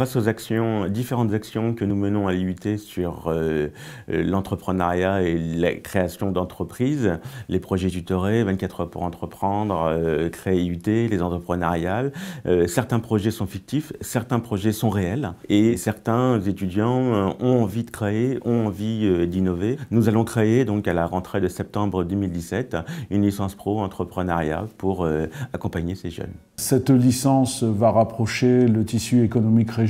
grâce aux actions, différentes actions que nous menons à l'IUT sur euh, l'entrepreneuriat et la création d'entreprises, les projets tutorés, 24 heures pour entreprendre, euh, créer IUT, les entrepreneuriales. Euh, certains projets sont fictifs, certains projets sont réels et certains étudiants ont envie de créer, ont envie d'innover. Nous allons créer donc à la rentrée de septembre 2017 une licence pro entrepreneuriat pour accompagner ces jeunes. Cette licence va rapprocher le tissu économique régional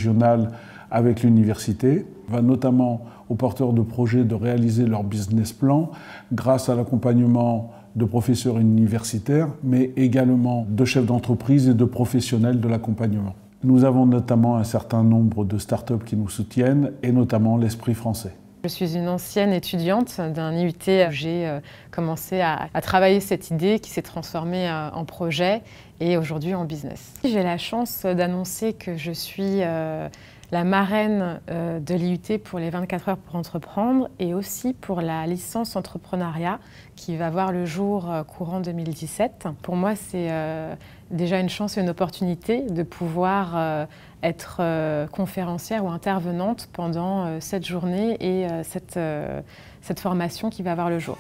avec l'université, va notamment aux porteurs de projets de réaliser leur business plan grâce à l'accompagnement de professeurs universitaires, mais également de chefs d'entreprise et de professionnels de l'accompagnement. Nous avons notamment un certain nombre de startups qui nous soutiennent, et notamment l'Esprit français. Je suis une ancienne étudiante d'un IUT. Euh, j'ai euh, commencé à, travailler cette idée qui s'est transformée euh, en projet et aujourd'hui en business. J'ai la chance d'annoncer que je suis la marraine euh, de l'IUT pour les 24 heures pour entreprendre et aussi pour la licence entrepreneuriat qui va voir le jour euh, courant 2017. Pour moi, c'est euh, déjà une chance et une opportunité de pouvoir être conférencière ou intervenante pendant cette journée et cette, cette formation qui va voir le jour.